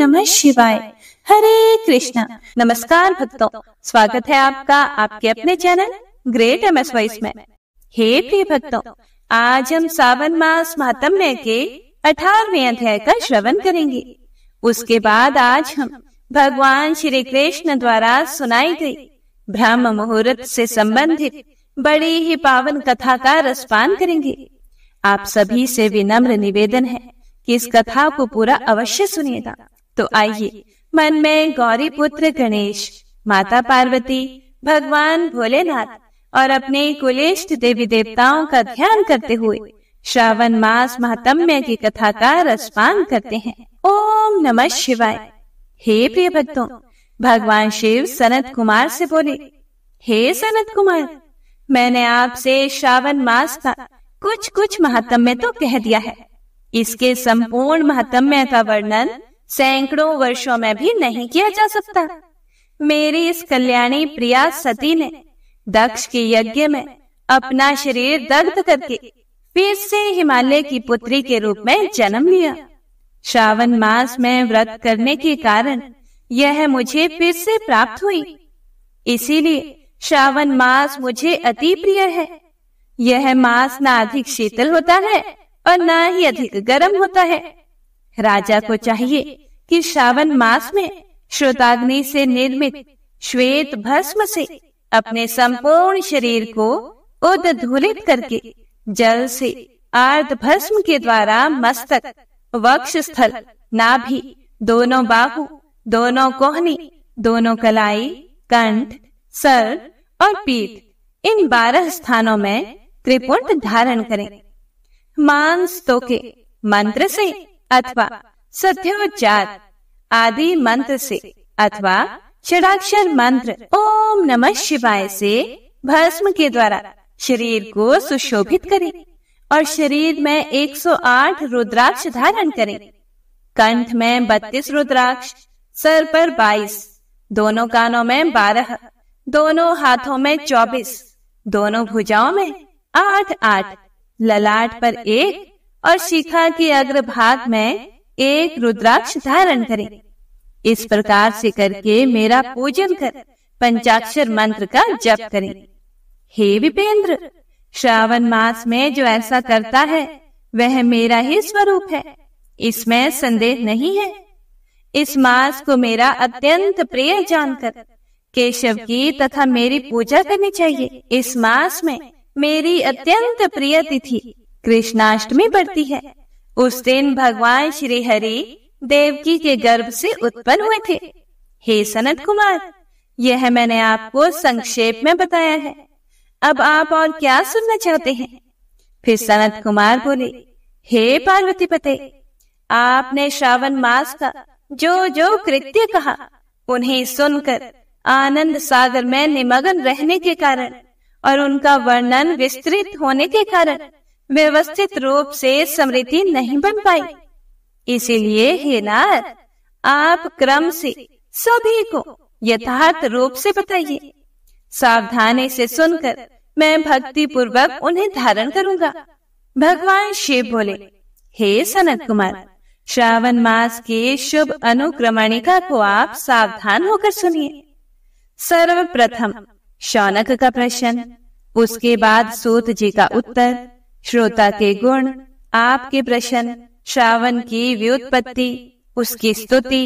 नमः शिवाय हरे कृष्णा नमस्कार भक्तों स्वागत है आपका आपके अपने channel great M S voice में हे प्रिय भक्तों आज हम सावन मास महात्म के अठारवे अध्याय का श्रवण करेंगे उसके बाद आज हम भगवान श्री कृष्ण द्वारा सुनाई गई ब्रह्म मुहूर्त से संबंधित बड़ी ही पावन कथा का रसपान करेंगे आप सभी से विनम्र निवेदन है कि इस कथा को पूरा अवश्य सुनिएगा तो, तो आइए मन में गौरी पुत्र गणेश माता पार्वती भगवान भोलेनाथ और अपने कुलेष्ट देवी देवताओं का ध्यान करते हुए श्रावण मास महात्म्य की कथा का रसपान करते हैं ओम नमः शिवाय हे प्रिय भक्तों भगवान शिव सनत कुमार से बोले हे सनत कुमार मैंने आपसे श्रावण मास का कुछ कुछ महात्म्य तो कह दिया है इसके संपूर्ण महात्म्य का वर्णन सैकड़ों वर्षों में भी नहीं किया जा सकता मेरी इस कल्याणी प्रिया सती ने दक्ष के यज्ञ में अपना शरीर दग्ध करके फिर से हिमालय की पुत्री के रूप में जन्म लिया श्रावण मास में व्रत करने के कारण यह मुझे फिर से प्राप्त हुई इसीलिए श्रावण मास मुझे अति प्रिय है यह मास ना अधिक शीतल होता है और ना ही अधिक गर्म होता है राजा को चाहिए कि श्रावण मास में श्रोताग्नि से निर्मित श्वेत भस्म से अपने संपूर्ण शरीर को उदूलित करके जल से आर्द भस्म के द्वारा मस्तक वक्ष स्थल नाभि दोनों बाहु दोनों कोहनी दोनों कलाई कंठ सर और पीठ इन बारह स्थानों में त्रिपुंड धारण करें मांस तो के मंत्र से अथवा सत्योच्चार आदि मंत्र से अथवा षडाक्षर मंत्र ओम नमः शिवाय से भस्म के द्वारा शरीर को सुशोभित करें और शरीर में 108 रुद्राक्ष धारण करें कंठ में 32 रुद्राक्ष सर पर 22 दोनों कानों में 12 दोनों हाथों में 24 दोनों भुजाओं में आठ आठ ललाट पर एक और शिखा के अग्रभाग में एक रुद्राक्ष धारण करें इस प्रकार से करके मेरा पूजन कर पंचाक्षर मंत्र का जप करें हे विपेंद्र श्रावण मास में जो ऐसा करता है वह मेरा ही स्वरूप है इसमें संदेह नहीं है इस मास को मेरा अत्यंत प्रिय जानकर केशव की तथा मेरी पूजा करनी चाहिए इस मास में मेरी अत्यंत प्रिय तिथि कृष्णाष्टमी बढ़ती है उस दिन भगवान श्री हरि देवकी के गर्भ से उत्पन्न हुए थे हे सनत कुमार यह मैंने आपको संक्षेप में बताया है अब आप और क्या सुनना चाहते हैं फिर सनत कुमार बोले हे पार्वती पते आपने श्रावण मास का जो जो कृत्य कहा उन्हें सुनकर आनंद सागर में निमग्न रहने के कारण और उनका वर्णन विस्तृत होने के कारण व्यवस्थित रूप से समृद्धि नहीं बन पाई इसीलिए हे नाथ आप क्रम से सभी को यथार्थ रूप से बताइए सावधानी से सुनकर मैं भक्ति पूर्वक उन्हें धारण करूंगा भगवान शिव बोले हे सनत कुमार श्रावण मास के शुभ अनुक्रमणिका को आप सावधान होकर सुनिए सर्वप्रथम शौनक का प्रश्न उसके बाद सूत जी का उत्तर श्रोता के गुण आपके प्रश्न श्रावण की व्युत्पत्ति उसकी स्तुति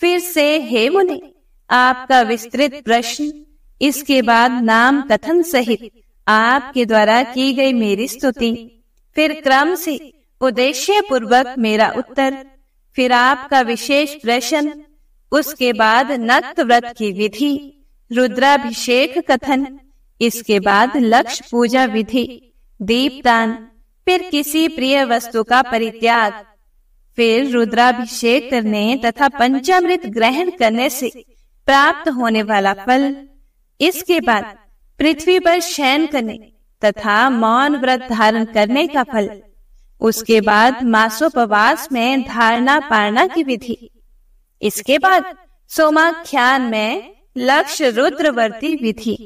फिर से हे मुनि आपका विस्तृत प्रश्न इसके बाद नाम कथन सहित आपके द्वारा की गई मेरी स्तुति फिर क्रम से उद्देश्य पूर्वक मेरा उत्तर फिर आपका विशेष प्रश्न उसके बाद नक्त व्रत की विधि रुद्राभिषेक कथन इसके बाद लक्ष्य पूजा विधि दीपदान फिर किसी प्रिय वस्तु का परित्याग फिर रुद्राभिषेक करने तथा पंचामृत ग्रहण करने से प्राप्त होने वाला फल इसके बाद पृथ्वी पर शयन करने तथा मौन व्रत धारण करने का फल उसके बाद मासोपवास में धारणा पारणा की विधि इसके बाद सोमाख्यान में लक्ष्य रुद्रवर्ती विधि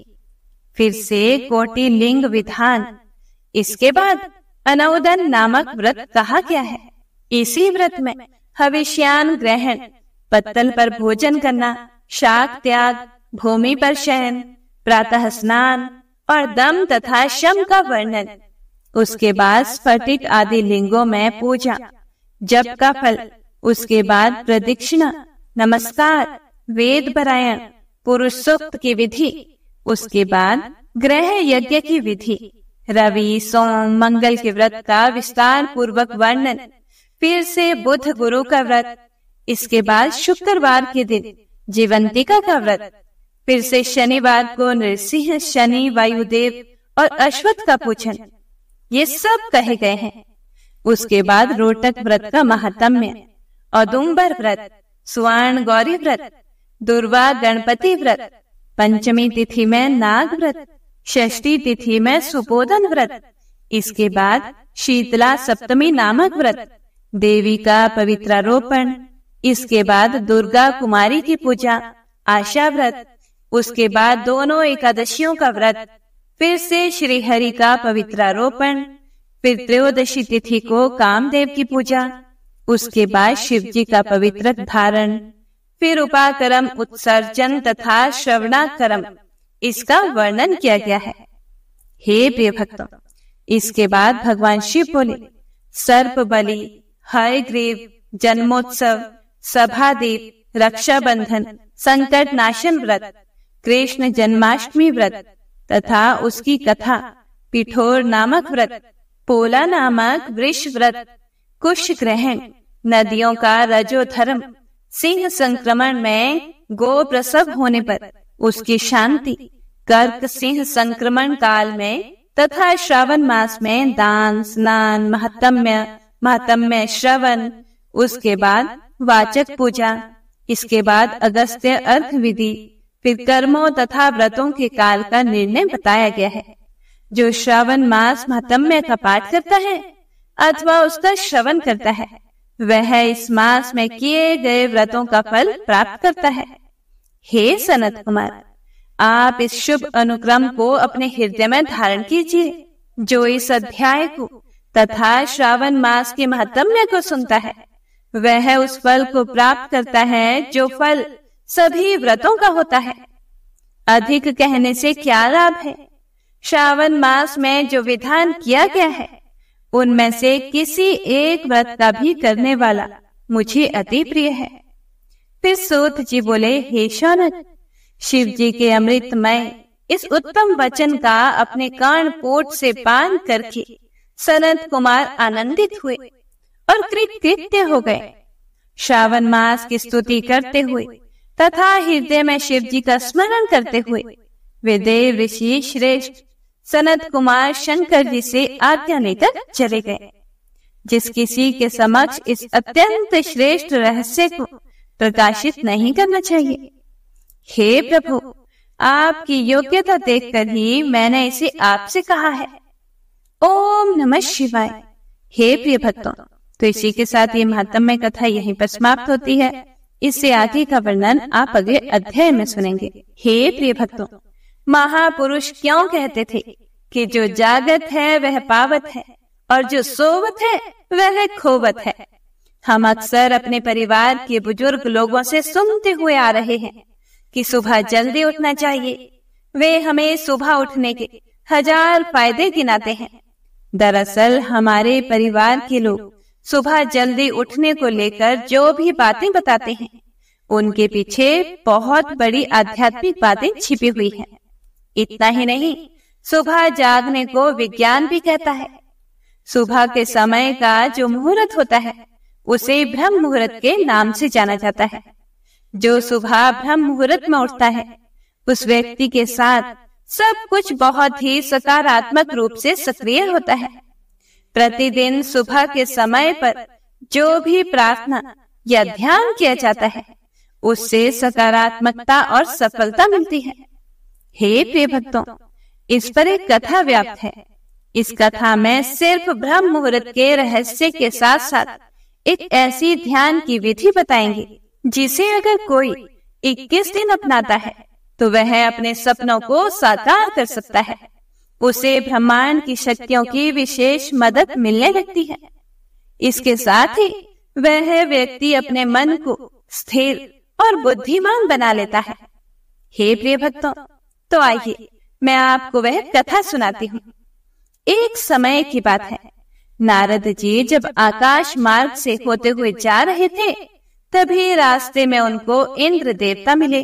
फिर से कोटि लिंग विधान इसके बाद अनौदन नामक व्रत कहा गया है इसी व्रत में हविष्यान ग्रहण पत्तल पर भोजन करना शाक त्याग भूमि पर शयन प्रातः स्नान और दम तथा शम का वर्णन उसके बाद स्फटिक आदि लिंगों में पूजा जप का फल उसके बाद प्रदीक्षिणा नमस्कार वेद परायण पुरुष सूक्त की विधि उसके बाद ग्रह यज्ञ की विधि रवि सोम मंगल के व्रत का विस्तार पूर्वक वर्णन फिर से बुध गुरु का व्रत इसके बाद शुक्रवार के दिन जीवंतिका का व्रत फिर से शनिवार को नृसिंह शनि वायुदेव और अश्वत्थ का पूजन ये सब कहे गए हैं उसके बाद रोटक व्रत का महात्म्य औदुम्बर व्रत सुवर्ण गौरी व्रत दुर्वा गणपति व्रत पंचमी तिथि में नाग व्रत षष्ठी तिथि में सुबोधन व्रत इसके बाद शीतला सप्तमी नामक व्रत देवी का पवित्रारोपण इसके बाद दुर्गा कुमारी की पूजा आशा व्रत उसके बाद दोनों एकादशियों का व्रत फिर से श्री हरि का पवित्रारोपण फिर त्रयोदशी तिथि को कामदेव की पूजा उसके बाद शिव जी का पवित्र धारण फिर उपाकर्म उत्सर्जन तथा श्रवणाकर्म इसका वर्णन किया गया है हे प्रिय भक्तों इसके बाद भगवान शिव बोले सर्प बलि हर ग्रीव जन्मोत्सव सभा देव बंधन संकट नाशन व्रत कृष्ण जन्माष्टमी व्रत तथा उसकी कथा पिठोर नामक व्रत पोला नामक वृक्ष व्रत कुश ग्रहण नदियों का रजोधर्म सिंह संक्रमण में गो प्रसव होने पर उसकी शांति कर्क सिंह संक्रमण काल में तथा श्रावण मास में दान स्नान महत्म्य महत्म्य श्रवण उसके बाद वाचक पूजा इसके बाद अगस्त्य अर्थ विधि फिर कर्मों तथा व्रतों के काल का निर्णय बताया गया है जो श्रावण मास महत्म्य का पाठ करता है अथवा उसका श्रवण करता है वह इस मास में किए गए व्रतों का फल प्राप्त करता है हे सनत कुमार आप इस शुभ अनुक्रम को अपने हृदय में धारण कीजिए जो इस अध्याय को तथा श्रावण मास के महात्म्य को सुनता है वह उस फल को प्राप्त करता है जो फल सभी व्रतों का होता है अधिक कहने से क्या लाभ है श्रावण मास में जो विधान किया गया है उनमें से किसी एक व्रत का भी करने वाला मुझे अति प्रिय है फिर सूत जी बोले हे शौनक शिव जी के अमृतमय इस उत्तम वचन का अपने कान कोट से पान करके सनत कुमार आनंदित हुए और कृत्य हो गए श्रावण मास की स्तुति करते हुए तथा हृदय में शिव जी का स्मरण करते हुए वे देव ऋषि श्रेष्ठ सनत कुमार शंकर जी से आज्ञा लेकर चले गए जिस किसी के समक्ष इस अत्यंत श्रेष्ठ रहस्य को प्रकाशित नहीं करना चाहिए हे प्रभु आपकी योग्यता देखकर ही मैंने इसे आपसे कहा है ओम नमः शिवाय हे प्रिय भक्तों तो इसी के साथ ये महात्म्य कथा यहीं पर समाप्त होती है इससे आगे का वर्णन आप अगले अध्याय में सुनेंगे हे प्रिय भक्तों महापुरुष क्यों कहते थे कि जो जागत है वह पावत है और जो सोवत है वह खोवत है हम अक्सर अपने परिवार के बुजुर्ग लोगों से सुनते हुए आ रहे हैं कि सुबह जल्दी उठना चाहिए वे हमें सुबह उठने के हजार फायदे गिनाते हैं दरअसल हमारे परिवार के लोग सुबह जल्दी उठने को लेकर जो भी बातें बताते हैं उनके पीछे बहुत बड़ी आध्यात्मिक बातें छिपी हुई हैं। इतना ही नहीं सुबह जागने को विज्ञान भी कहता है सुबह के समय का जो मुहूर्त होता है उसे ब्रह्म मुहूर्त के नाम से जाना जाता है जो सुबह ब्रह्म मुहूर्त में उठता है उस व्यक्ति के साथ सब कुछ बहुत ही सकारात्मक रूप से सक्रिय होता है प्रतिदिन सुबह के समय पर जो भी प्रार्थना या ध्यान किया जाता है उससे सकारात्मकता और सफलता मिलती है हे प्रिय भक्तों इस पर एक कथा व्याप्त है इस कथा में सिर्फ ब्रह्म मुहूर्त के रहस्य के साथ साथ एक ऐसी ध्यान की विधि बताएंगे जिसे अगर कोई 21 दिन अपनाता है तो वह अपने सपनों को साकार कर सकता है उसे ब्रह्मांड की शक्तियों की विशेष मदद मिलने लगती है इसके साथ ही वह व्यक्ति अपने मन को स्थिर और बुद्धिमान बना लेता है हे प्रिय भक्तों तो आइए मैं आपको वह कथा सुनाती हूँ एक समय की बात है नारद जी जब आकाश मार्ग से होते हुए जा रहे थे तभी रास्ते में उनको इंद्र देवता मिले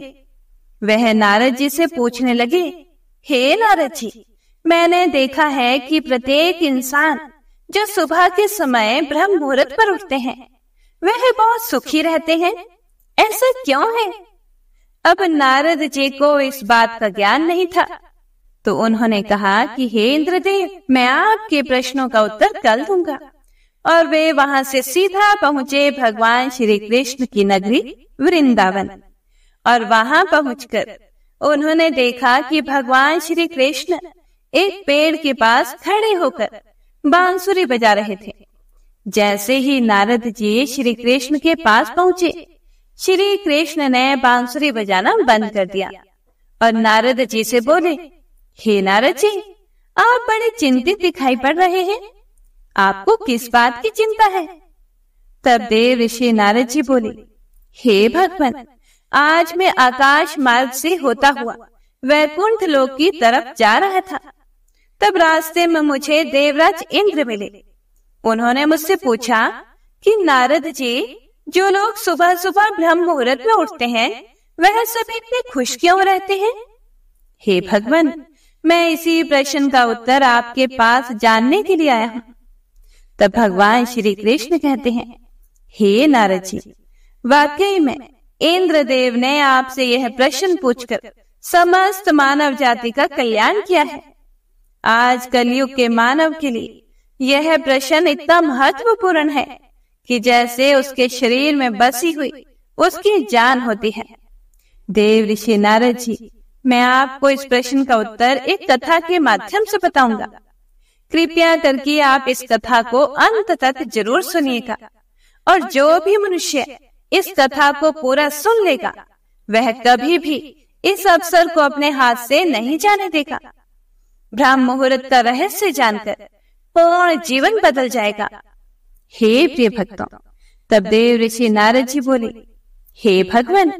वह नारद जी से पूछने लगे हे नारद जी मैंने देखा है कि प्रत्येक इंसान जो सुबह के समय ब्रह्म मुहूर्त पर उठते हैं वह बहुत सुखी रहते हैं ऐसा क्यों है अब नारद जी को इस बात का ज्ञान नहीं था तो उन्होंने कहा कि हे इंद्रदेव मैं आपके प्रश्नों का उत्तर कल दूंगा और वे वहां से सीधा पहुंचे भगवान श्री कृष्ण की नगरी वृंदावन और वहां पहुंचकर उन्होंने देखा कि भगवान श्री कृष्ण एक पेड़ के पास खड़े होकर बांसुरी बजा रहे थे जैसे ही नारद जी श्री कृष्ण के पास पहुंचे श्री कृष्ण ने बांसुरी बजाना बंद कर दिया और नारद जी से बोले हे नारद जी आप बड़े चिंतित दिखाई पड़ रहे हैं आपको किस बात की चिंता है तब देव ऋषि नारद जी बोले हे भगवान आज मैं आकाश मार्ग से होता हुआ वैकुंठ लोक की तरफ जा रहा था तब रास्ते में मुझे देवराज इंद्र मिले उन्होंने मुझसे पूछा कि नारद जी जो लोग सुबह सुबह ब्रह्म मुहूर्त में उठते हैं वह सब इतने खुश क्यों रहते हैं हे भगवान मैं इसी प्रश्न का उत्तर आपके पास जानने के लिए आया हूँ तब भगवान श्री कृष्ण कहते हैं हे नारद जी वाकई में इंद्रदेव ने आपसे यह प्रश्न पूछकर समस्त मानव जाति का कल्याण किया है आज कलयुग के मानव के लिए यह प्रश्न इतना महत्वपूर्ण है कि जैसे उसके शरीर में बसी हुई उसकी जान होती है देव ऋषि नारद जी मैं आपको इस प्रश्न का उत्तर एक कथा के माध्यम से बताऊंगा कृपया करके आप इस कथा को अंत तक जरूर सुनिएगा और जो भी मनुष्य इस कथा को पूरा सुन लेगा वह कभी भी इस अवसर को अपने हाथ से नहीं जाने देगा ब्राह्म मुहूर्त का रहस्य जानकर पूर्ण जीवन बदल जाएगा हे प्रिय भक्तों तब देव ऋषि नारद जी बोले हे भगवान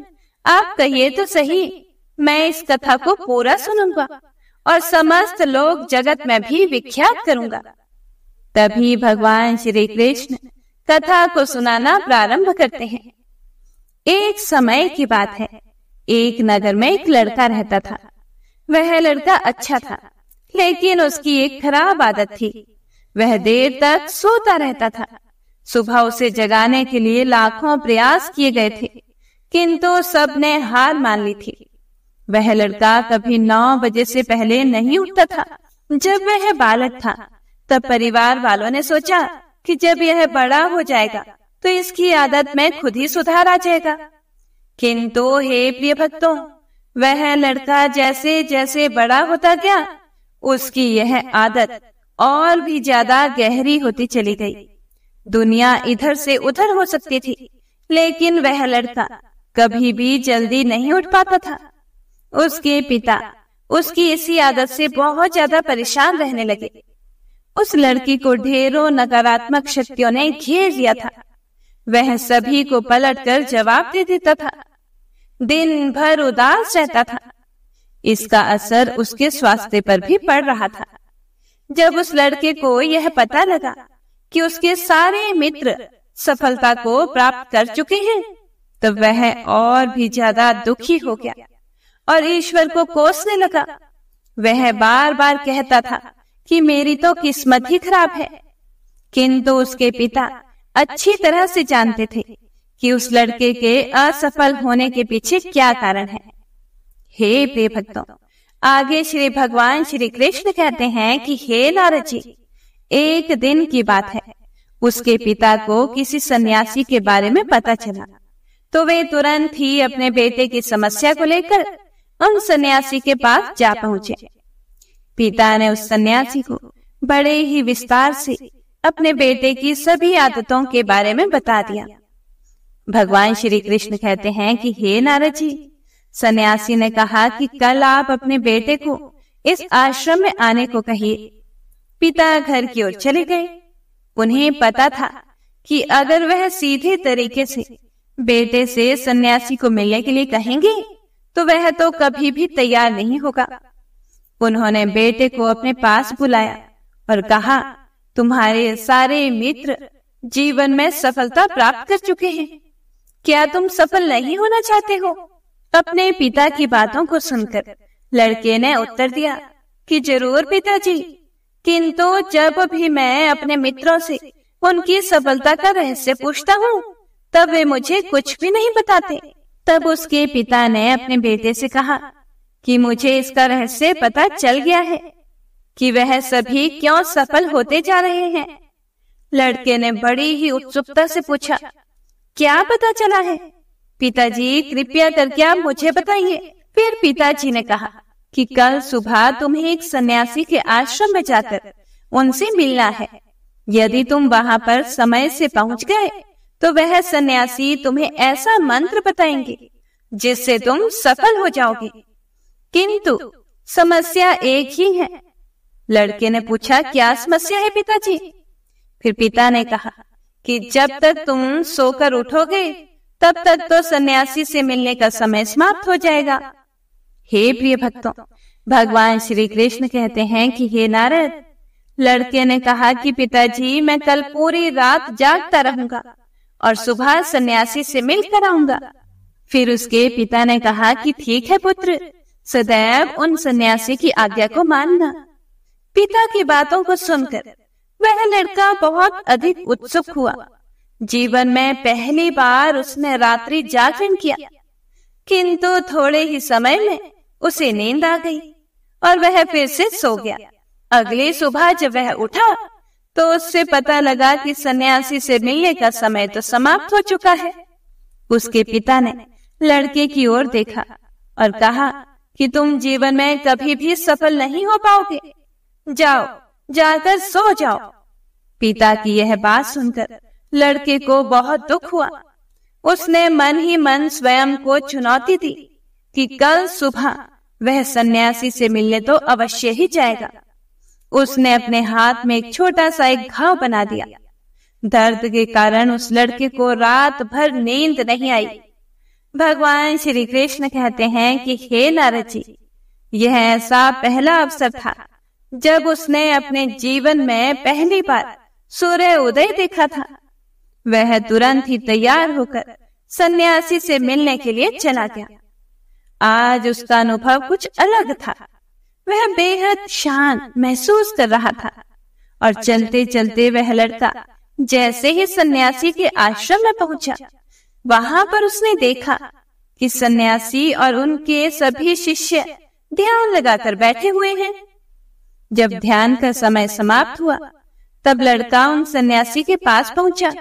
आप कहिए तो सही मैं इस कथा को पूरा सुनूंगा और समस्त लोग जगत में भी विख्यात करूंगा तभी भगवान श्री कृष्ण कथा को सुनाना प्रारंभ करते हैं एक समय की बात है एक नगर में एक लड़का रहता था वह लड़का अच्छा था लेकिन उसकी एक खराब आदत थी वह देर तक सोता रहता था सुबह उसे जगाने के लिए लाखों प्रयास किए गए थे किंतु सबने हार मान ली थी वह लड़का कभी नौ बजे से पहले नहीं उठता था जब वह बालक था तब परिवार वालों ने सोचा कि जब यह बड़ा हो जाएगा तो इसकी आदत में खुद ही सुधार आ जाएगा किंतु हे प्रिय भक्तों वह लड़का जैसे जैसे बड़ा होता गया उसकी यह आदत और भी ज्यादा गहरी होती चली गई दुनिया इधर से उधर हो सकती थी लेकिन वह लड़का कभी भी जल्दी नहीं उठ पाता था उसके पिता उसकी इसी आदत से बहुत ज्यादा परेशान रहने लगे उस लड़की को ढेरों नकारात्मक शक्तियों ने घेर लिया था वह सभी को पलट कर जवाब दे देता था दिन भर उदास रहता था इसका असर उसके स्वास्थ्य पर भी पड़ रहा था जब उस लड़के को यह पता लगा कि उसके सारे मित्र सफलता को प्राप्त कर चुके हैं तो वह और भी ज्यादा दुखी हो गया और ईश्वर को कोसने लगा वह बार बार कहता था कि मेरी तो किस्मत ही खराब है किंतु उसके पिता अच्छी तरह से जानते थे कि उस लड़के के असफल होने के पीछे क्या कारण है हे प्रिय भक्तों आगे श्री भगवान श्री कृष्ण कहते हैं कि हे नारद जी एक दिन की बात है उसके पिता को किसी सन्यासी के बारे में पता चला तो वे तुरंत ही अपने बेटे की समस्या को लेकर उन सन्यासी के पास जा पहुंचे पिता ने उस सन्यासी को बड़े ही विस्तार से अपने बेटे की सभी आदतों के बारे में बता दिया भगवान श्री कृष्ण कहते हैं कि हे नारद जी सन्यासी ने कहा कि कल आप अपने बेटे को इस आश्रम में आने को कहिए पिता घर की ओर चले गए उन्हें पता था कि अगर वह सीधे तरीके से बेटे से सन्यासी को मिलने के लिए कहेंगे तो वह तो कभी भी तैयार नहीं होगा उन्होंने बेटे को अपने पास बुलाया और कहा तुम्हारे सारे मित्र जीवन में सफलता प्राप्त कर चुके हैं क्या तुम सफल नहीं होना चाहते हो अपने पिता की बातों को सुनकर लड़के ने उत्तर दिया कि जरूर पिताजी किंतु जब भी मैं अपने मित्रों से उनकी सफलता का रहस्य पूछता हूँ तब वे मुझे कुछ भी नहीं बताते तब उसके पिता ने अपने बेटे से कहा कि मुझे इसका रहस्य पता चल गया है कि वह सभी क्यों सफल होते जा रहे हैं लड़के ने बड़ी ही उत्सुकता से पूछा क्या पता चला है पिताजी कृपया करके आप मुझे बताइए फिर पिताजी ने कहा कि कल सुबह तुम्हें एक सन्यासी के आश्रम में जाकर उनसे मिलना है यदि तुम वहाँ पर समय से पहुँच गए तो वह सन्यासी तुम्हें ऐसा मंत्र बताएंगे जिससे तुम सफल हो जाओगे किंतु समस्या एक ही है लड़के ने पूछा क्या समस्या है पिताजी फिर पिता ने कहा कि जब तक तुम सोकर उठोगे तब तक तो सन्यासी से मिलने का समय समाप्त हो जाएगा हे प्रिय भक्तों भगवान श्री कृष्ण कहते हैं कि हे नारद लड़के ने कहा कि पिताजी मैं कल पूरी रात जागता रहूंगा और सुबह सन्यासी से मिलकर आऊंगा फिर उसके पिता ने कहा कि ठीक है पुत्र सदैव उन सन्यासी की आज्ञा को मानना पिता की बातों को सुनकर वह लड़का बहुत अधिक उत्सुक हुआ जीवन में पहली बार उसने रात्रि जागरण किया किंतु थोड़े ही समय में उसे नींद आ गई और वह फिर से सो गया अगली सुबह जब वह उठा तो उससे पता लगा कि सन्यासी से मिलने का समय तो समाप्त हो चुका है उसके पिता ने लड़के की ओर देखा और कहा कि तुम जीवन में कभी भी सफल नहीं हो पाओगे जाओ जाकर सो जाओ पिता की यह बात सुनकर लड़के को बहुत दुख हुआ उसने मन ही मन स्वयं को चुनौती दी कि कल सुबह वह सन्यासी से मिलने तो अवश्य ही जाएगा उसने अपने हाथ में एक छोटा सा एक घाव बना दिया दर्द के कारण उस लड़के को रात भर नींद नहीं आई भगवान श्री कृष्ण कहते हैं कि हे नारद जी यह ऐसा पहला अवसर था जब उसने अपने जीवन में पहली बार सूर्य उदय देखा था वह तुरंत ही तैयार होकर सन्यासी से मिलने के लिए चला गया आज उसका अनुभव कुछ अलग था वह बेहद शांत महसूस कर रहा था और चलते चलते वह लड़का जैसे ही सन्यासी के आश्रम में पहुंचा वहां पर उसने देखा कि सन्यासी और उनके सभी शिष्य ध्यान लगाकर बैठे हुए हैं जब ध्यान का समय समाप्त हुआ तब लड़का उन सन्यासी के पास पहुंचा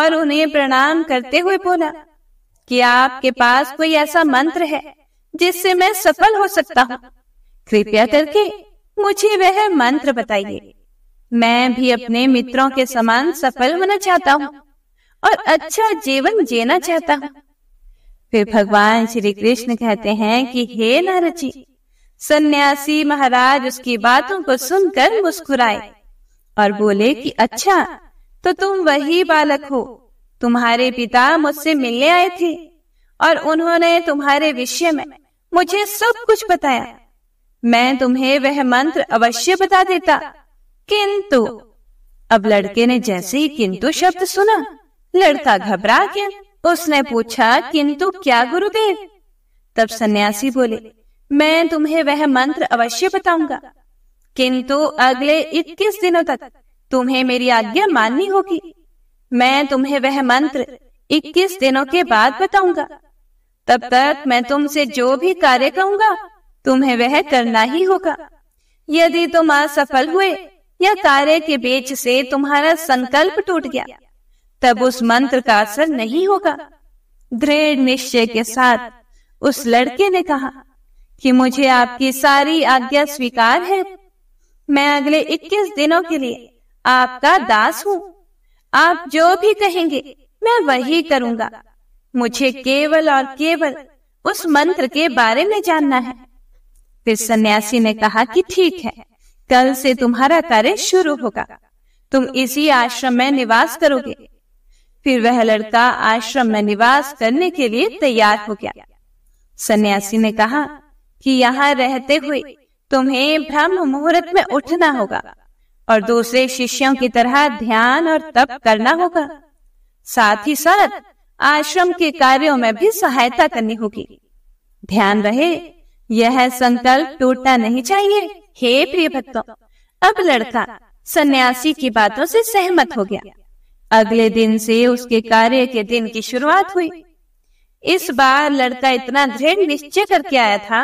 और उन्हें प्रणाम करते हुए बोला कि आपके पास कोई ऐसा मंत्र है जिससे मैं सफल हो सकता हूँ कृपया करके मुझे वह मंत्र बताइए मैं भी अपने मित्रों के समान सफल होना चाहता हूँ और अच्छा जीवन जीना चाहता हूँ फिर भगवान श्री कृष्ण कहते हैं कि हे नारची सन्यासी महाराज उसकी बातों को सुनकर मुस्कुराए और बोले कि अच्छा तो तुम वही बालक हो तुम्हारे पिता मुझसे मिलने आए थे और उन्होंने तुम्हारे विषय में मुझे सब कुछ बताया मैं तुम्हें वह मंत्र अवश्य बता देता किंतु अब लड़के ने जैसे ही किंतु शब्द सुना लड़का घबरा गया उसने पूछा किंतु क्या गुरुदेव तब सन्यासी बोले मैं तुम्हें वह मंत्र अवश्य बताऊंगा किंतु अगले इक्कीस दिनों तक तुम्हें मेरी आज्ञा माननी होगी मैं तुम्हें वह मंत्र इक्कीस दिनों के बाद बताऊंगा तब तक मैं तुमसे जो भी कार्य कहूंगा तुम्हें वह करना ही होगा यदि तुम असफल हुए या कार्य के बीच से तुम्हारा संकल्प टूट गया तब उस मंत्र का असर नहीं होगा दृढ़ निश्चय के साथ उस लड़के ने कहा कि मुझे आपकी सारी आज्ञा स्वीकार है मैं अगले 21 दिनों के लिए आपका दास हूँ आप जो भी कहेंगे मैं वही करूँगा मुझे केवल और केवल उस मंत्र के बारे में जानना है फिर सन्यासी ने कहा कि ठीक है कल से तुम्हारा कार्य शुरू होगा तुम इसी आश्रम में निवास करोगे फिर वह लड़का आश्रम में निवास करने के लिए तैयार हो गया सन्यासी ने कहा कि यहाँ रहते हुए तुम्हें ब्रह्म मुहूर्त में उठना होगा और दूसरे शिष्यों की तरह ध्यान और तप करना होगा साथ ही साथ आश्रम के कार्यों में भी सहायता करनी होगी ध्यान रहे यह संकल्प टूटना नहीं चाहिए हे प्रिय भक्तों अब लड़का सन्यासी की बातों से सहमत हो गया अगले दिन से उसके कार्य के दिन की शुरुआत हुई इस बार लड़का इतना दृढ़ निश्चय करके आया था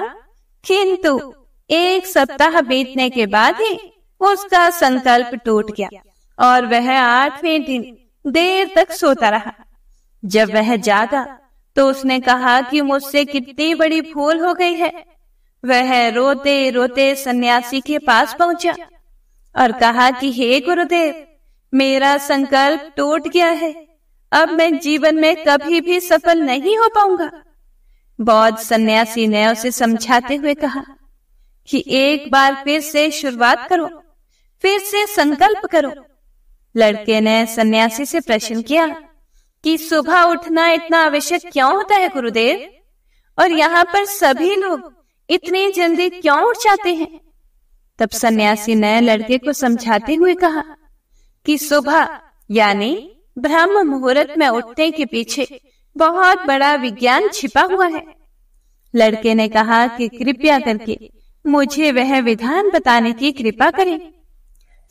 किंतु एक सप्ताह बीतने के बाद ही उसका संकल्प टूट गया और वह आठवें दिन देर तक सोता रहा जब वह जागा तो उसने कहा कि मुझसे कितनी बड़ी भूल हो गई है वह रोते रोते सन्यासी के पास पहुंचा और कहा कि हे गुरुदेव मेरा संकल्प टूट गया है अब मैं जीवन में कभी भी सफल नहीं हो पाऊंगा बौद्ध सन्यासी ने उसे समझाते हुए कहा कि एक बार फिर से शुरुआत करो फिर से संकल्प करो लड़के ने सन्यासी से प्रश्न किया कि सुबह उठना इतना आवश्यक क्यों होता है गुरुदेव और यहाँ पर सभी लोग इतने जल्दी क्यों उठ जाते हैं तब सन्यासी नए लड़के को समझाते हुए कहा कि सुबह यानी ब्रह्म मुहूर्त में उठने के पीछे बहुत बड़ा विज्ञान छिपा हुआ है लड़के ने कहा कि कृपया करके मुझे वह विधान बताने की कृपा करें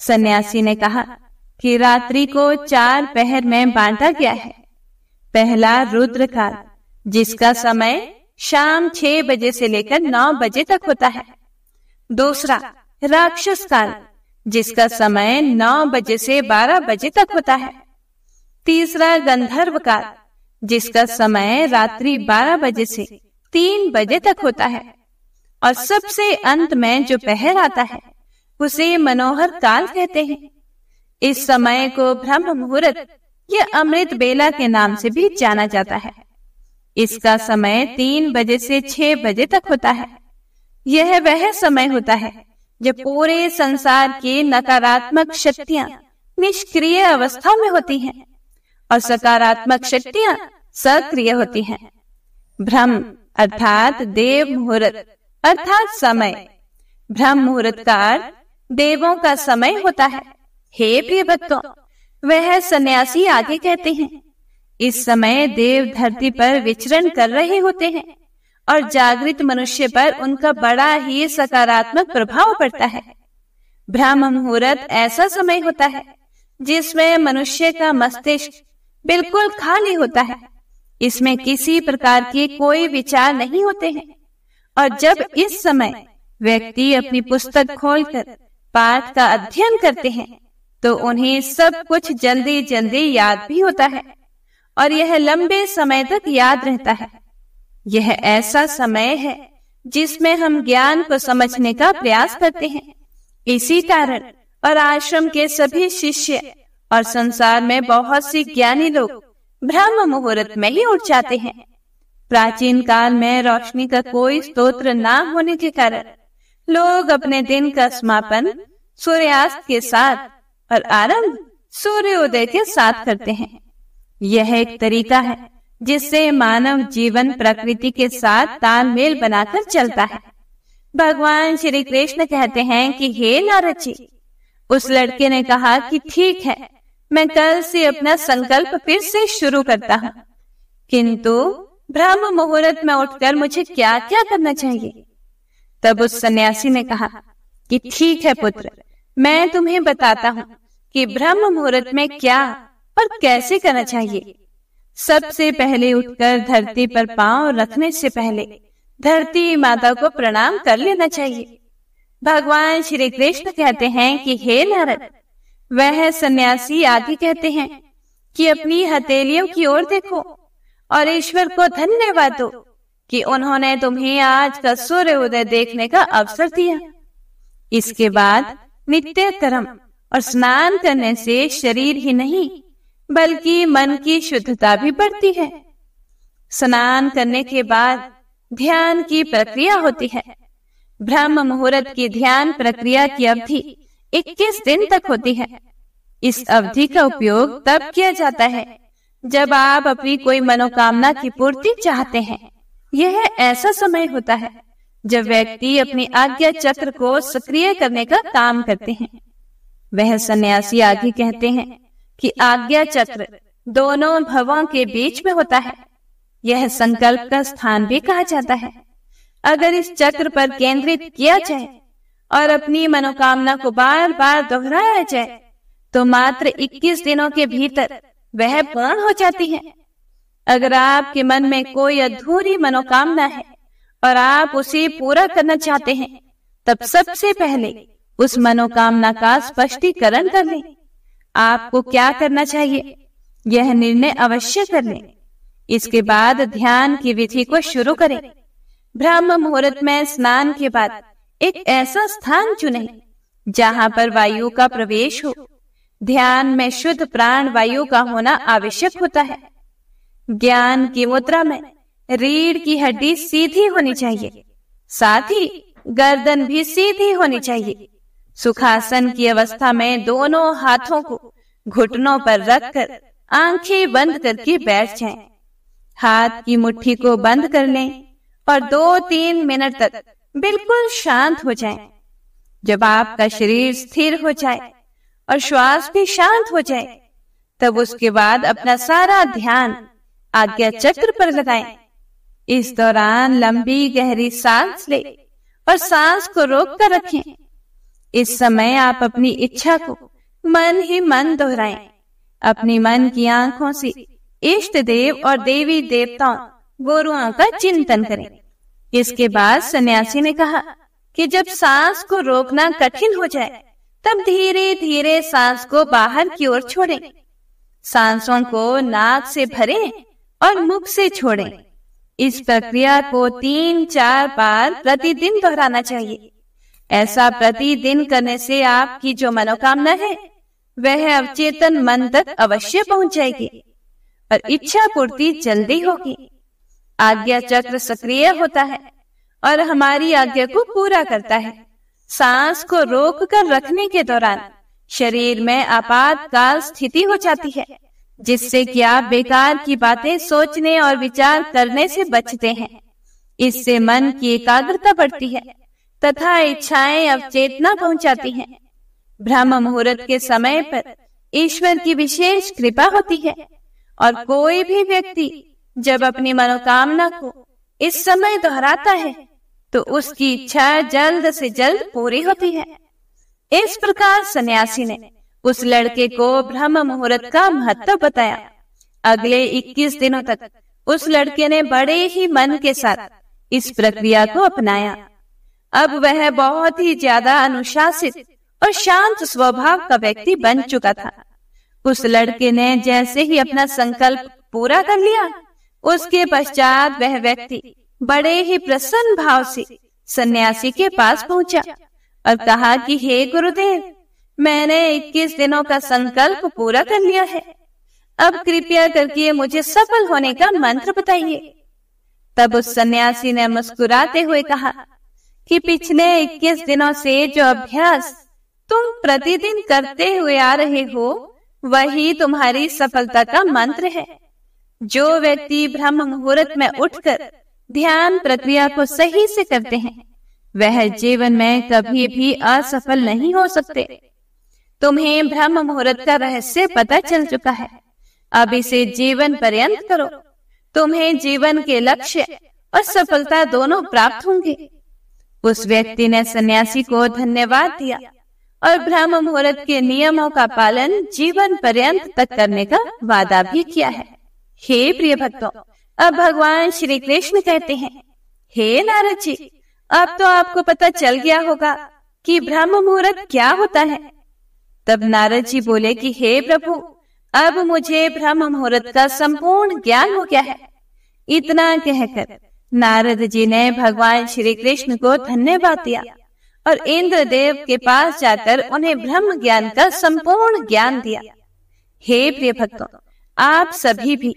सन्यासी ने कहा कि रात्रि को चार पहर में बांटा गया है पहला रुद्र काल जिसका समय शाम छह बजे से लेकर नौ बजे तक होता है दूसरा राक्षस काल जिसका समय नौ बजे से बारह बजे तक होता है तीसरा गंधर्व काल जिसका समय रात्रि बारह बजे से तीन बजे तक होता है और सबसे अंत में जो पहर आता है उसे मनोहर काल कहते हैं इस समय को ब्रह्म मुहूर्त या अमृत बेला के नाम से भी जाना जाता है इसका समय तीन बजे से छह बजे तक होता है यह वह समय होता है जब पूरे संसार के नकारात्मक शक्तियाँ निष्क्रिय अवस्था में होती हैं और सकारात्मक शक्तियाँ सक्रिय होती हैं। भ्रम अर्थात देव मुहूर्त अर्थात समय भ्रम मुहूर्त का देवों का समय होता है हे प्रिय भक्तों वह सन्यासी आगे कहते हैं इस समय देव धरती पर विचरण कर रहे होते हैं और जागृत मनुष्य पर उनका बड़ा ही सकारात्मक प्रभाव पड़ता है ब्राह्म मुहूर्त ऐसा समय होता है जिसमें मनुष्य का मस्तिष्क बिल्कुल खाली होता है इसमें किसी प्रकार के कोई विचार नहीं होते हैं और जब इस समय व्यक्ति अपनी पुस्तक खोलकर पाठ का अध्ययन करते हैं तो उन्हें सब कुछ जल्दी जल्दी याद भी होता है और यह लंबे समय तक याद रहता है यह ऐसा समय है जिसमें हम ज्ञान को समझने का प्रयास करते हैं इसी कारण और आश्रम के सभी शिष्य और संसार में बहुत सी ज्ञानी लोग ब्रह्म मुहूर्त में ही उठ जाते हैं प्राचीन काल में रोशनी का कोई स्त्रोत्र ना होने के कारण लोग अपने दिन का समापन सूर्यास्त के साथ और आरंभ सूर्योदय के साथ करते हैं यह एक तरीका है जिससे मानव जीवन प्रकृति के साथ तालमेल बनाकर चलता है भगवान श्री कृष्ण कहते हैं कि हे नारची उस लड़के ने कहा कि ठीक है मैं कल से अपना संकल्प फिर से शुरू करता हूँ किंतु ब्रह्म मुहूर्त में उठकर मुझे क्या क्या करना चाहिए तब उस सन्यासी ने कहा कि ठीक है पुत्र मैं तुम्हें बताता हूँ कि ब्रह्म मुहूर्त में क्या पर कैसे करना चाहिए सबसे पहले उठकर धरती पर पांव रखने से पहले धरती माता को प्रणाम कर लेना चाहिए भगवान श्री कृष्ण कहते हैं कि हे नारद वह सन्यासी आदि कहते हैं कि अपनी हथेलियों की ओर देखो और ईश्वर को धन्यवाद दो कि उन्होंने तुम्हें आज का सूर्य उदय देखने का अवसर दिया इसके बाद नित्य कर्म और स्नान करने से शरीर ही नहीं बल्कि मन की शुद्धता भी बढ़ती है स्नान करने के बाद ध्यान की प्रक्रिया होती है ब्रह्म मुहूर्त की ध्यान प्रक्रिया की अवधि 21 दिन तक होती है इस अवधि का उपयोग तब किया जाता है जब आप अपनी कोई मनोकामना की पूर्ति चाहते हैं यह ऐसा समय होता है जब व्यक्ति अपनी आज्ञा चक्र को सक्रिय करने का काम करते हैं वह सन्यासी आगे कहते हैं कि आज्ञा चक्र दोनों भवों के बीच में होता है यह संकल्प का स्थान भी कहा जाता है अगर इस चक्र पर केंद्रित किया जाए और अपनी मनोकामना को बार बार दोहराया जाए तो मात्र 21 दिनों के भीतर वह पूर्ण हो जाती है अगर आपके मन में कोई अधूरी मनोकामना है और आप उसे पूरा करना चाहते हैं तब सबसे पहले उस मनोकामना का स्पष्टीकरण कर लें आपको क्या करना चाहिए यह निर्णय अवश्य कर लें इसके बाद ध्यान की विधि को शुरू करें ब्रह्म मुहूर्त में स्नान के बाद एक ऐसा स्थान चुने जहाँ पर वायु का प्रवेश हो ध्यान में शुद्ध प्राण वायु का होना आवश्यक होता है ज्ञान की मुद्रा में रीढ़ की हड्डी सीधी होनी चाहिए साथ ही गर्दन भी सीधी होनी चाहिए सुखासन की अवस्था में दोनों हाथों को घुटनों पर रखकर आंखें बंद करके बैठ जाएं। हाथ की मुट्ठी को बंद कर लें और दो तीन मिनट तक बिल्कुल शांत हो जाएं। जब आपका शरीर स्थिर हो जाए और श्वास भी शांत हो जाए तब उसके बाद अपना सारा ध्यान आज्ञा चक्र पर लगाएं। इस दौरान लंबी गहरी सांस ले और सांस को रोक कर रखें इस समय आप अपनी इच्छा को मन ही मन दोहराएं। अपने मन की आंखों से इष्ट देव और देवी देवताओं गुरुओं का चिंतन करें इसके बाद सन्यासी ने कहा कि जब सांस को रोकना कठिन हो जाए तब धीरे धीरे सांस को बाहर की ओर छोड़ें। सांसों को नाक से भरें और मुख से छोड़ें। इस प्रक्रिया को तीन चार बार प्रतिदिन दोहराना चाहिए ऐसा प्रतिदिन करने से आपकी जो मनोकामना है वह अवचेतन मन तक अवश्य पहुंच जाएगी और इच्छा पूर्ति जल्दी होगी आज्ञा चक्र सक्रिय होता है और हमारी आज्ञा को पूरा करता है सांस को रोक कर रखने के दौरान शरीर में आपातकाल स्थिति हो जाती है जिससे कि आप बेकार की बातें सोचने और विचार करने से बचते हैं इससे मन की एकाग्रता बढ़ती है तथा इच्छाएं अब चेतना पहुंचाती हैं। ब्रह्म मुहूर्त के समय पर ईश्वर की विशेष कृपा होती है और कोई भी व्यक्ति जब अपनी मनोकामना को इस समय दोहराता है तो उसकी इच्छा जल्द से जल्द पूरी होती है इस प्रकार सन्यासी ने उस लड़के को ब्रह्म मुहूर्त का महत्व बताया अगले 21 दिनों तक उस लड़के ने बड़े ही मन के साथ इस प्रक्रिया को अपनाया अब वह बहुत ही ज्यादा अनुशासित और शांत स्वभाव का व्यक्ति बन चुका था उस लड़के ने जैसे ही अपना संकल्प पूरा कर लिया उसके पश्चात वह व्यक्ति बड़े ही प्रसन्न भाव से सन्यासी के पास पहुंचा और कहा कि हे गुरुदेव मैंने 21 दिनों का संकल्प पूरा कर लिया है अब कृपया करके मुझे सफल होने का मंत्र बताइए तब उस सन्यासी ने मुस्कुराते हुए कहा कि पिछले 21 दिनों से जो अभ्यास तुम प्रतिदिन करते हुए आ रहे हो वही तुम्हारी सफलता का मंत्र है जो व्यक्ति ब्रह्म मुहूर्त में उठकर ध्यान प्रक्रिया को सही से करते हैं वह जीवन में कभी भी असफल नहीं हो सकते तुम्हें ब्रह्म मुहूर्त का रहस्य पता चल चुका है अब इसे जीवन पर्यंत करो तुम्हें जीवन के लक्ष्य और सफलता दोनों प्राप्त होंगे उस व्यक्ति ने सन्यासी को धन्यवाद दिया और ब्रह्म मुहूर्त के नियमों का पालन जीवन पर्यंत तक करने का वादा भी किया है हे प्रिय भक्तों अब भगवान श्री कृष्ण कहते हैं हे नारद जी अब तो आपको पता चल गया होगा कि ब्रह्म मुहूर्त क्या होता है तब नारद जी बोले कि हे प्रभु अब मुझे ब्रह्म मुहूर्त का संपूर्ण ज्ञान हो गया है इतना कहकर नारद जी ने भगवान श्री कृष्ण को धन्यवाद दिया और इंद्रदेव के पास जाकर उन्हें ब्रह्म ज्ञान का संपूर्ण ज्ञान दिया हे प्रिय भक्तों आप सभी भी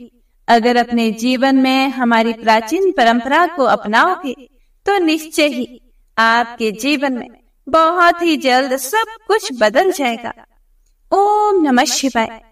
अगर अपने जीवन में हमारी प्राचीन परंपरा को अपनाओगे तो निश्चय ही आपके जीवन में बहुत ही जल्द सब कुछ बदल जाएगा ओम नमः शिवाय